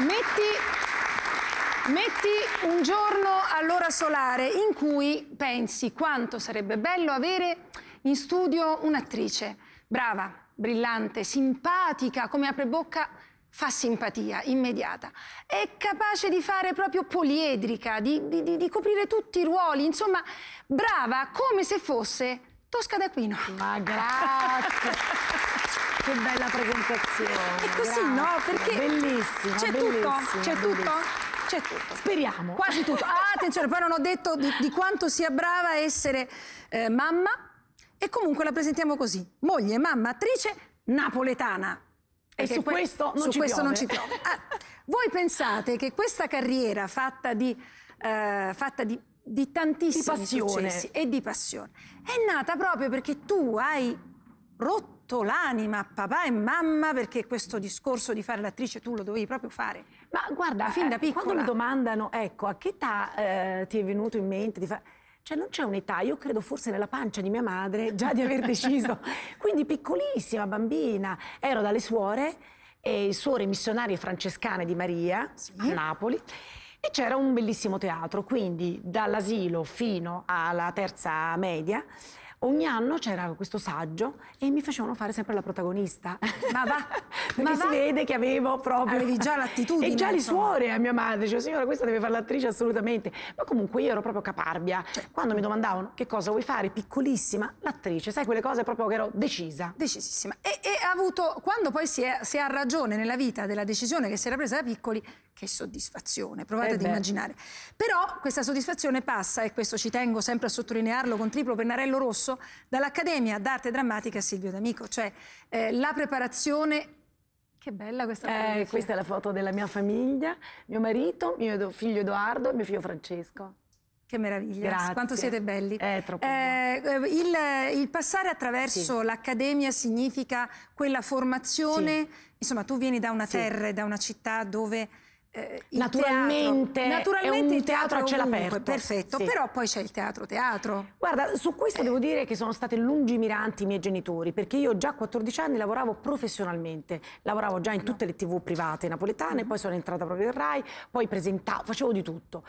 Metti, metti un giorno all'ora solare in cui pensi quanto sarebbe bello avere in studio un'attrice brava, brillante, simpatica, come apre bocca fa simpatia immediata, è capace di fare proprio poliedrica, di, di, di, coprire tutti i ruoli, insomma, brava come se fosse Tosca d'Aquino. Ma grazie! Che bella presentazione. E così Grazie. no, perché... Bellissima, C'è tutto, c'è tutto. C'è tutto. Speriamo. Quasi tutto. Ah, attenzione, poi non ho detto di, di quanto sia brava essere eh, mamma e comunque la presentiamo così. Moglie, mamma, attrice napoletana. E su questo, non, su ci questo non, ci piove. Ah, voi pensate che questa carriera fatta di, eh, fatta di, di tantissimi di e di passione è nata proprio perché tu hai rotto tutto l'anima a papà e mamma perché questo discorso di fare l'attrice tu lo dovevi proprio fare. Ma guarda, fin da eh, piccola. Quando mi domandano, ecco, a che età eh, ti è venuto in mente di fare... Cioè non c'è un'età, io credo forse nella pancia di mia madre già di aver deciso. Quindi piccolissima bambina, ero dalle suore, eh, suore missionarie francescane di Maria, sì. a Napoli, e c'era un bellissimo teatro, quindi dall'asilo fino alla terza media ogni anno c'era questo saggio e mi facevano fare sempre la protagonista. Ma va! Perché ma si va? vede che avevo proprio... Avevi già l'attitudine. E già le suore a mia madre, cioè signora questa deve fare l'attrice assolutamente. Ma comunque io ero proprio caparbia. Cioè, Quando mi domandavano che cosa vuoi fare, piccolissima, l'attrice. Sai quelle cose proprio che ero decisa. Decisissima. E, e ha avuto, quando poi si, è, si ha ragione nella vita della decisione che si era presa da piccoli, che soddisfazione, provate eh ad immaginare. Però questa soddisfazione passa, e questo ci tengo sempre a sottolinearlo con triplo pennarello rosso, corso dall'Accademia d'Arte Drammatica Silvio D'Amico, cioè eh, la preparazione che bella questa eh, Questa è la foto della mia famiglia, mio marito, mio figlio Edoardo e mio figlio Francesco. Che meraviglia, Grazie. quanto siete belli. Eh, eh, il, il, passare attraverso sì. l'accademia significa quella formazione, sì. insomma tu vieni da una sì. terra, da una città dove eh, naturalmente, teatro. naturalmente il teatro, teatro a cielo aperto. Perfetto, sì. però poi c'è il teatro teatro. Guarda, su questo eh. devo dire che sono state lungimiranti i miei genitori, perché io già a 14 anni lavoravo professionalmente, lavoravo già in ah, tutte le tv private napoletane, mm -hmm. poi sono entrata proprio in RAI, poi presentavo, facevo di tutto.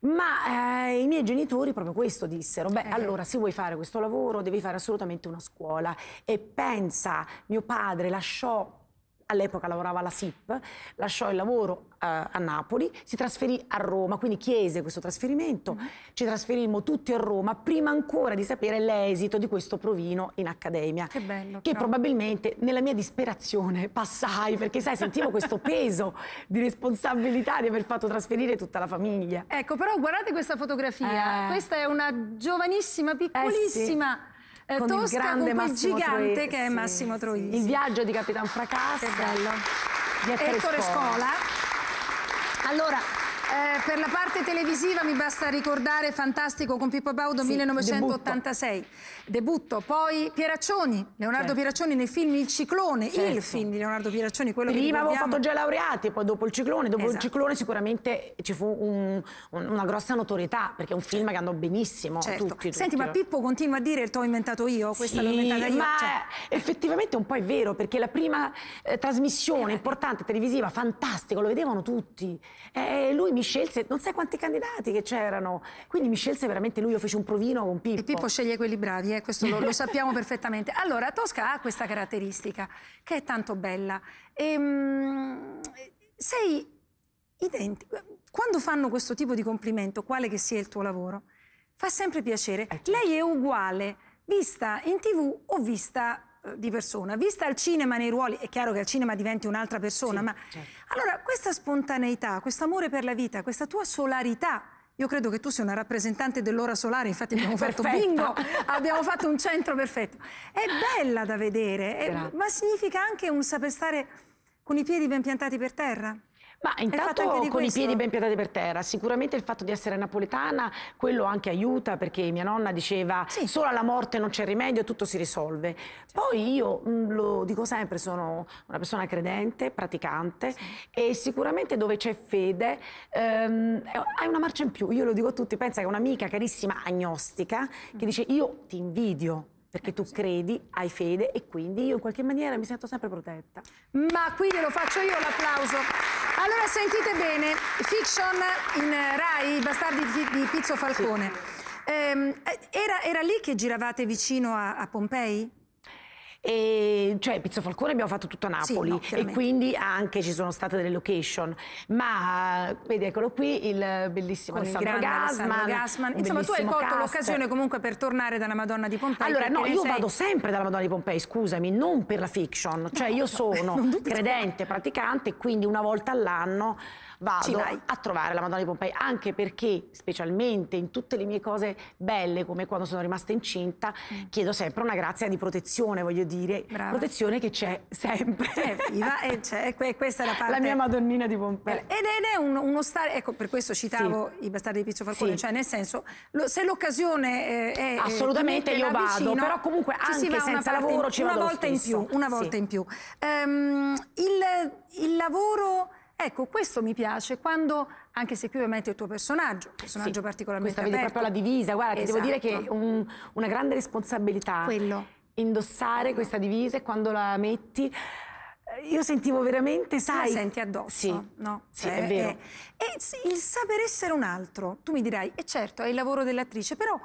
Ma eh, i miei genitori proprio questo dissero, beh eh. allora se vuoi fare questo lavoro devi fare assolutamente una scuola e pensa, mio padre lasciò all'epoca lavorava alla SIP, lasciò il lavoro a, eh, a Napoli, si trasferì a Roma, quindi chiese questo trasferimento, mm-hmm. ci trasferimmo tutti a Roma prima ancora di sapere l'esito di questo provino in accademia. Che bello. Che però. probabilmente nella mia disperazione passai perché sai sentivo questo peso di responsabilità di aver fatto trasferire tutta la famiglia. Ecco, però guardate questa fotografia, eh. questa è una giovanissima, piccolissima. Eh sì eh, con Tosca, il grande con Massimo gigante Troisi. che è Massimo Troisi. Il viaggio di Capitan Fracassa. Che bello. Di Ettore, Ettore Scola. Scola. Allora, eh, per la parte televisiva mi basta ricordare Fantastico con Pippo Baudo sì, 1986, debutto. debutto. Poi Pieraccioni, Leonardo certo. Pieraccioni nei film Il Ciclone, certo. il film di Leonardo Pieraccioni, quello Prima che Prima avevo fatto già laureati, poi dopo Il Ciclone, dopo esatto. Il Ciclone sicuramente ci fu un, un, una grossa notorietà perché è un film che andò benissimo certo. tutti, tutti. Senti, ma eh. Pippo continua a dire il tuo inventato io, questa sì, l'ho inventata io. ma cioè. effettivamente un po' è vero perché la prima eh, trasmissione eh, importante televisiva, Fantastico, lo vedevano tutti. Eh, lui mi scelse, non sai quanti candidati che c'erano, quindi mi scelse veramente lui, io feci un provino con Pippo. E Pippo sceglie quelli bravi, eh, questo lo, lo sappiamo perfettamente. Allora, Tosca ha questa caratteristica che è tanto bella. Ehm, sei identico. Quando fanno questo tipo di complimento, quale che sia il tuo lavoro, fa sempre piacere. Eh, certo. Lei è uguale, vista in tv o vista eh, di persona. Vista al cinema nei ruoli, è chiaro che al cinema diventi un'altra persona, sì, ma certo. allora questa spontaneità, questo amore per la vita, questa tua solarità io credo che tu sia una rappresentante dell'ora solare, infatti abbiamo fatto bingo, abbiamo fatto un centro perfetto. È bella da vedere, è, ma significa anche un saper stare con i piedi ben piantati per terra? Ma intanto con questo... i piedi ben piantati per terra, sicuramente il fatto di essere napoletana, quello anche aiuta perché mia nonna diceva sì. solo alla morte non c'è rimedio e tutto si risolve. Certo. Poi io mm, lo dico sempre, sono una persona credente, praticante sì. e sicuramente dove c'è fede ehm, hai una marcia in più. Io lo dico a tutti, pensa che un'amica carissima agnostica che mm. dice io ti invidio perché tu eh, credi, hai fede e quindi io in qualche maniera mi sento sempre protetta. Ma quindi lo faccio io l'applauso. Allora sentite bene, Fiction in Rai, i bastardi di Pizzo Falcone. Sì. Ehm, eh, era, era, lì che giravate vicino a, a Pompei? E, cioè Pizzo Falcone abbiamo fatto tutto a Napoli sì, no, e quindi anche ci sono state delle location. Ma vedi, eccolo qui il bellissimo Alessandro, Gassman, Gassman. Insomma, tu hai colto l'occasione comunque per tornare dalla Madonna di Pompei. Allora, no, io sei... vado sempre dalla Madonna di Pompei, scusami, non per la fiction. Cioè, no, io sono credente, praticante, quindi una volta all'anno vado a trovare la Madonna di Pompei, anche perché specialmente in tutte le mie cose belle, come quando sono rimasta incinta, mm. chiedo sempre una grazia di protezione, voglio dire, Brava. protezione che c'è sempre. Evviva, eh, e eh, c'è, questa è la parte... La mia Madonnina di Pompei. Ed è un, uno stare, ecco per questo citavo sì. i bastardi di Pizzo Falcone, sì. cioè nel senso, lo, se l'occasione eh, è... Assolutamente io vado, vicino, però comunque anche senza lavoro in, ci vado una volta in più, una volta sì. in più. Um, il, il lavoro Ecco, questo mi piace quando, anche se qui ovviamente è il tuo personaggio, personaggio sì, particolarmente questa aperto. Questa vedi proprio la divisa, guarda, esatto. ti devo dire che è esatto. un, una grande responsabilità. Quello. Indossare questa divisa e quando la metti eh, io sentivo veramente, sai... La senti addosso, sì, no? Sì, eh, è vero. Eh. E il saper essere un altro, tu mi dirai, è eh, certo, è il lavoro dell'attrice, però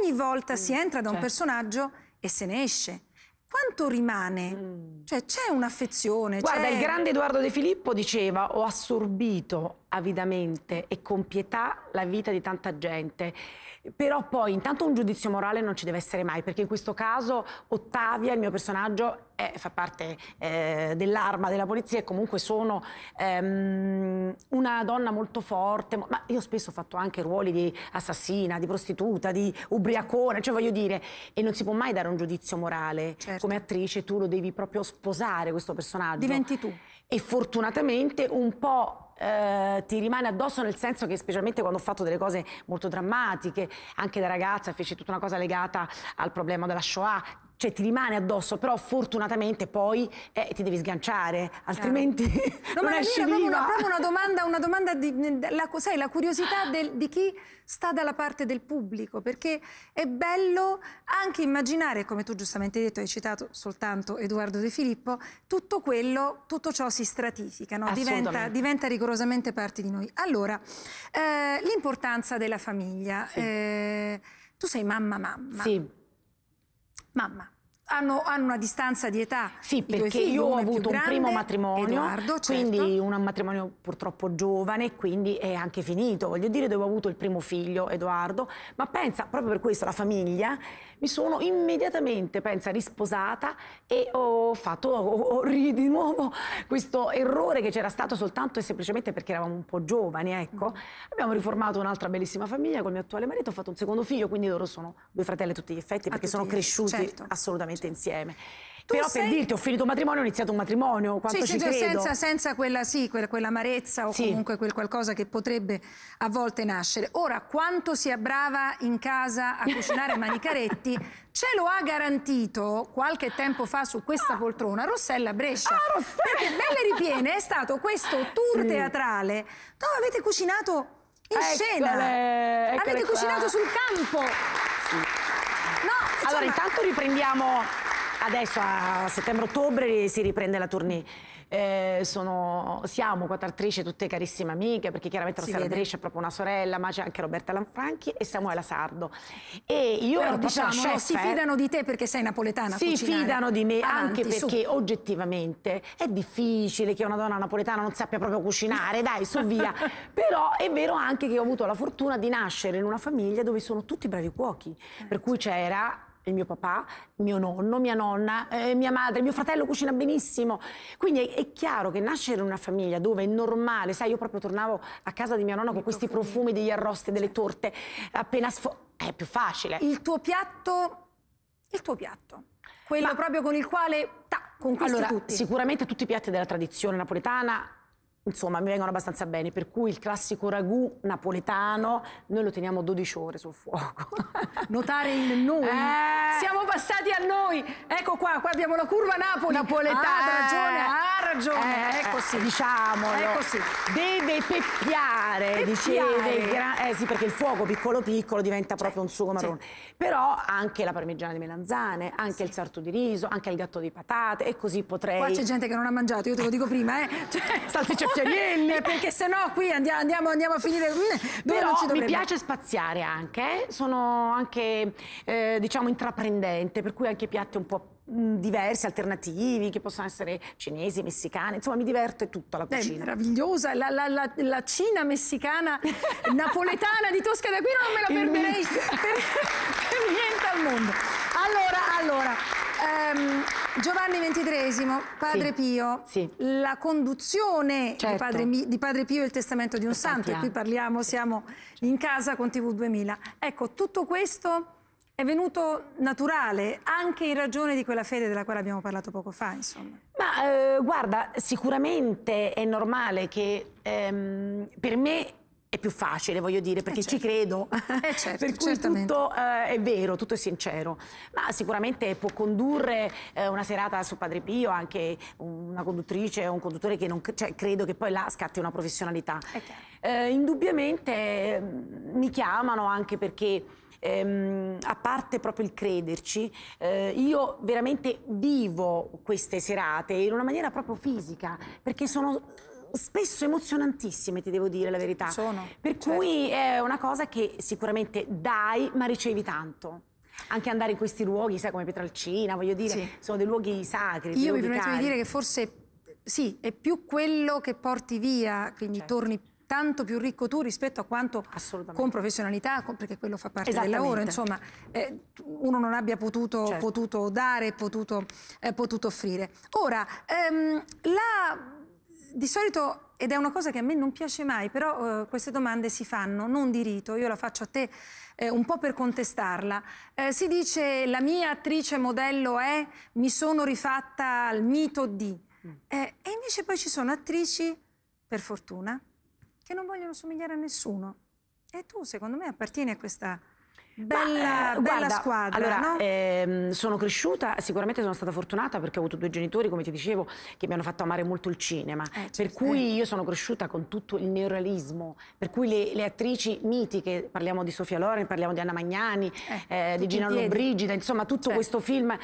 ogni volta mm, si entra da certo. un personaggio e se ne esce quanto rimane? Mm. Cioè c'è un'affezione? Guarda, il grande Edoardo De Filippo diceva ho assorbito avidamente e con pietà la vita di tanta gente. Però poi intanto un giudizio morale non ci deve essere mai, perché in questo caso Ottavia, il mio personaggio, è, fa parte eh, dell'arma della polizia e comunque sono ehm, una donna molto forte, ma io spesso ho fatto anche ruoli di assassina, di prostituta, di ubriacone, cioè voglio dire, e non si può mai dare un giudizio morale. Certo. Come attrice tu lo devi proprio sposare questo personaggio. Diventi tu. E fortunatamente un po' eh, ti rimane addosso nel senso che specialmente quando ho fatto delle cose molto drammatiche, anche da ragazza feci tutta una cosa legata al problema della Shoah, cioè ti rimane addosso, però fortunatamente poi eh, ti devi sganciare, altrimenti no, non ma esci viva. Proprio una, proprio una domanda, una domanda di, la, sai, la curiosità del, di chi sta dalla parte del pubblico, perché è bello anche immaginare, come tu giustamente hai detto, hai citato soltanto Edoardo De Filippo, tutto quello, tutto ciò si stratifica, no? diventa, diventa, rigorosamente parte di noi. Allora, eh, l'importanza della famiglia. Sì. Eh, tu sei mamma mamma. Sì. Mamma hanno, hanno, una distanza di età. Sì, perché figli, io ho avuto grande, un primo matrimonio, Edoardo, certo. quindi un matrimonio purtroppo giovane, quindi è anche finito. Voglio dire, dove ho avuto il primo figlio, Edoardo. Ma pensa, proprio per questo, la famiglia mi sono immediatamente, pensa, risposata e ho fatto ho, ho, di nuovo questo errore che c'era stato soltanto e semplicemente perché eravamo un po' giovani, ecco. Mm. Abbiamo riformato un'altra bellissima famiglia con il mio attuale marito, ho fatto un secondo figlio, quindi loro sono due fratelli a tutti gli effetti perché sono cresciuti certo. assolutamente certo. insieme. Tu Però sei... per dirti, ho finito un matrimonio, ho iniziato un matrimonio, quanto sì, ci cioè credo. Senza, senza quella, sì, quella, quell'amarezza o sì. comunque quel qualcosa che potrebbe a volte nascere. Ora, quanto sia brava in casa a cucinare manicaretti, ce lo ha garantito qualche tempo fa su questa poltrona Rossella Brescia. Ah, Rossella! Perché Belle Ripiene è stato questo tour sì. teatrale dove avete cucinato in eccole, scena. Eccole avete qua. cucinato sul campo. Sì. No, insomma... Allora, intanto riprendiamo adesso a settembre-ottobre si riprende la tournée. Eh, sono, siamo quattro attrici, tutte carissime amiche, perché chiaramente Rossella Brescia è proprio una sorella, ma c'è anche Roberta Lanfranchi e Samuela Sardo. E io Però, ero diciamo, chef, si eh. fidano di te perché sei napoletana. Si fidano di me Avanti, anche perché su. oggettivamente è difficile che una donna napoletana non sappia proprio cucinare, dai, su via. Però è vero anche che ho avuto la fortuna di nascere in una famiglia dove sono tutti bravi cuochi, per cui c'era il mio papà, mio nonno, mia nonna, eh, mia madre, mio fratello cucina benissimo. Quindi è, è, chiaro che nascere in una famiglia dove è normale, sai, io proprio tornavo a casa di mia nonna con questi profumi degli arrosti, delle torte, appena sfo... è più facile. Il tuo piatto, il tuo piatto, quello Ma... proprio con il quale ta, conquisti allora, tutti. Sicuramente tutti i piatti della tradizione napoletana insomma mi vengono abbastanza bene, per cui il classico ragù napoletano noi lo teniamo 12 ore sul fuoco. Notare il noi? Eh. Siamo passati a noi! Ecco qua, qua abbiamo la curva Napoli. Napoletana! Ah, ragione, ha ah, ragione! Eh, è eh, così, ecco diciamolo. È così. Ecco Deve peppiare, peppiare. diceva. eh sì, perché il fuoco piccolo piccolo diventa proprio un sugo marrone. Sì. Però anche la parmigiana di melanzane, anche sì. il sarto di riso, anche il gatto di patate e così potrei... Qua c'è gente che non ha mangiato, io te lo dico prima, eh! Cioè, salsicce niente, perché sennò qui andiamo, andiamo, andiamo a finire mm, dove Però mi piace spaziare anche, eh. sono anche eh, diciamo intraprendente, per cui anche piatti un po' mm, diversi, alternativi, che possono essere cinesi, messicani, insomma mi diverte tutta la cucina. È meravigliosa, la, la, la, la Cina messicana napoletana di Tosca da qui non me la perderei per, per niente al mondo. Allora, allora, Giovanni XXIII, Padre sì, Pio, sì. la conduzione certo. di, padre, di, padre, Pio e il testamento di un santo, e qui eh. parliamo, siamo in casa con TV2000. Ecco, tutto questo è venuto naturale anche in ragione di quella fede della quale abbiamo parlato poco fa, insomma. Ma eh, guarda, sicuramente è normale che ehm, per me è più facile, voglio dire, perché eh certo. ci credo. Eh certo, per cui certamente. tutto eh, è vero, tutto è sincero. Ma sicuramente può condurre eh, una serata su Padre Pio anche una conduttrice o un conduttore che non cioè, credo che poi là scatti una professionalità. Eh, indubbiamente mm, mi chiamano anche perché ehm, a parte proprio il crederci, eh, io veramente vivo queste serate in una maniera proprio fisica, perché sono spesso emozionantissime, ti devo dire la verità. Sono. Per certo. cui è una cosa che sicuramente dai, ma ricevi tanto. Anche andare in questi luoghi, sai, come Petralcina, voglio dire, sì. sono dei luoghi sacri. Io mi permetto di dire che forse sì, è più quello che porti via, quindi certo. torni tanto più ricco tu rispetto a quanto con professionalità, con, perché quello fa parte del lavoro, insomma, eh, uno non abbia potuto, certo. potuto dare, potuto, eh, potuto offrire. Ora, ehm, la di solito, ed è una cosa che a me non piace mai, però eh, queste domande si fanno, non di rito, io la faccio a te eh, un po' per contestarla. Eh, si dice la mia attrice modello è, mi sono rifatta al mito di. Mm. Eh, e invece poi ci sono attrici, per fortuna, che non vogliono somigliare a nessuno. E tu, secondo me, appartieni a questa Bella, Ma, eh, bella guarda, squadra. Allora, no? ehm, sono cresciuta, sicuramente sono stata fortunata perché ho avuto due genitori, come ti dicevo, che mi hanno fatto amare molto il cinema. Eh, per certo. cui io sono cresciuta con tutto il neorealismo, per cui le, le attrici mitiche, parliamo di Sofia Loren, parliamo di Anna Magnani, eh, eh, di Gina Lollobrigida, insomma tutto certo. questo film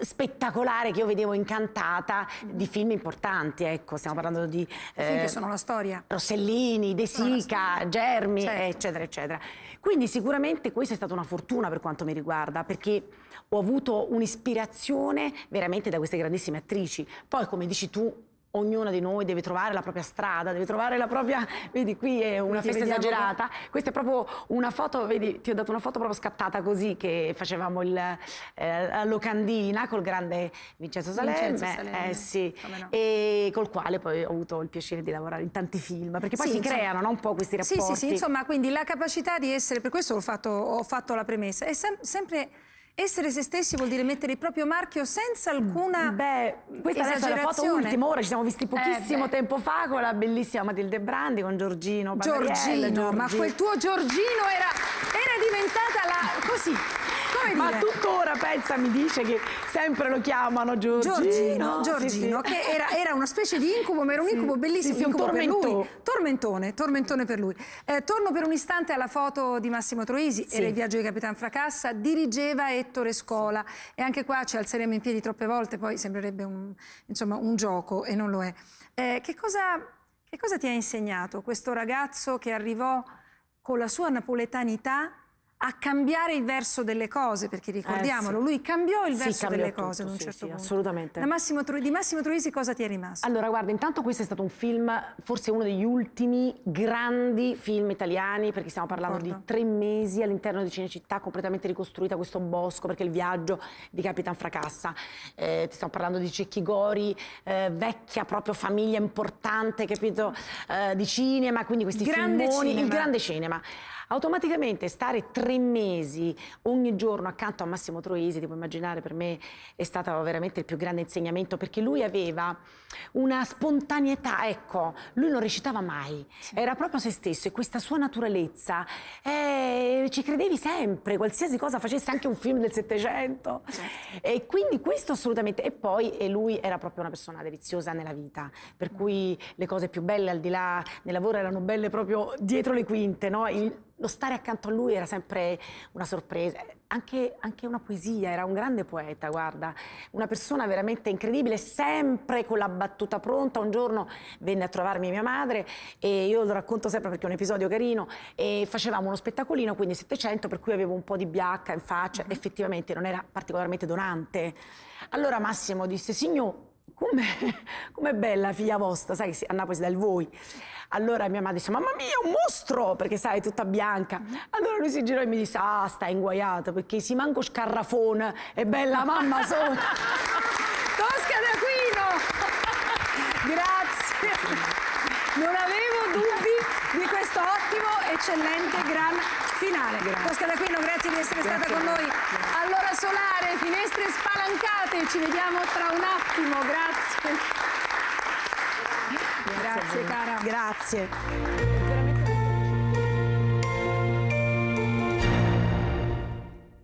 spettacolare che io vedevo incantata mm. di film importanti, ecco, stiamo parlando di... film che sono la storia. Rossellini, De Sica, Germi, certo. eccetera, eccetera. Quindi sicuramente anche questa è stata una fortuna per quanto mi riguarda, perché ho avuto un'ispirazione veramente da queste grandissime attrici. Poi, come dici tu, ognuna di noi deve trovare la propria strada, deve trovare la propria... Vedi, qui è una ti festa esagerata. Questa è proprio una foto, vedi, ti ho dato una foto proprio scattata così che facevamo il, eh, la locandina col grande Vincenzo Salerno. Vincenzo eh, Salemme. Eh, sì. No. E col quale poi ho avuto il piacere di lavorare in tanti film, perché poi sì, si insomma... creano no? un po' questi rapporti. Sì, sì, sì, insomma, quindi la capacità di essere, per questo ho fatto, ho fatto la premessa, è sem sempre essere se stessi vuol dire mettere il proprio marchio senza alcuna mm, Beh, questa è la foto ultima, ora ci siamo visti eh, pochissimo eh, tempo fa con la bellissima Matilde Brandi, con Giorgino Giorgino, Giorgino, ma quel tuo Giorgino era, era diventata la... così, come Ma dire? tuttora pensa, mi dice che sempre lo chiamano Giorgino. Giorgino, Giorgino sì, sì. che era, era, una specie di incubo, ma era un incubo bellissimo. Sì, un tormento. Tormentone, tormentone per lui. Eh, torno per un istante alla foto di Massimo Troisi, era il viaggio di Capitan Fracassa, dirigeva Ettore Scola. E anche qua ci alzeremo in piedi troppe volte, poi sembrerebbe un, insomma, un gioco e non lo è. Eh, che, cosa, che cosa ti ha insegnato questo ragazzo che arrivò con la sua napoletanità a cambiare il verso delle cose, perché eh, ricordiamolo, eh, sì. lui cambiò il verso sì, cambiò delle tutto, cose sì, a un certo punto. Assolutamente. Da Massimo, di Massimo Troisi cosa ti è rimasto? Allora, guarda, intanto questo è stato un film, forse uno degli ultimi grandi film italiani, perché stiamo parlando D'accordo. di tre mesi all'interno di Cinecittà, completamente ricostruita questo bosco, perché il viaggio di Capitan Fracassa, eh, stiamo parlando di Cecchi Gori, eh, vecchia proprio famiglia importante, capito, eh, di cinema, quindi questi grande filmoni, cinema. il grande cinema automaticamente stare tre mesi ogni giorno accanto a Massimo Troisi, ti puoi immaginare, per me è stato veramente il più grande insegnamento perché lui aveva una spontaneità, ecco, lui non recitava mai, sì. era proprio se stesso e questa sua naturalezza, eh, ci credevi sempre, qualsiasi cosa facesse, anche un film del Settecento. Certo. E quindi questo assolutamente, e poi e lui era proprio una persona deliziosa nella vita, per mm. cui le cose più belle al di là del lavoro erano belle proprio dietro le quinte, no? Il, lo stare accanto a lui era sempre una sorpresa, anche, anche, una poesia, era un grande poeta, guarda, una persona veramente incredibile, sempre con la battuta pronta. Un giorno venne a trovarmi mia madre e io lo racconto sempre perché è un episodio carino e facevamo uno spettacolino, quindi 700, per cui avevo un po' di biacca in faccia, mm -hmm. effettivamente non era particolarmente donante. Allora Massimo disse, signor, com'è, bella figlia vostra, sai che a Napoli si dà il voi. Allora mia madre dice, mamma mia, è un mostro, perché sai, è tutta bianca. Allora lui si girò e mi disse, ah, sta inguaiata, perché si manco scarrafone, è bella mamma sotto. Tosca d'Aquino! Grazie. Non avevo dubbi di questo ottimo, eccellente, gran finale. Grazie. Tosca D'Aquino, grazie di essere grazie stata con noi. Allora Solare, finestre spalancate, ci vediamo tra un attimo, grazie. Grazie, grazie cara. Grazie.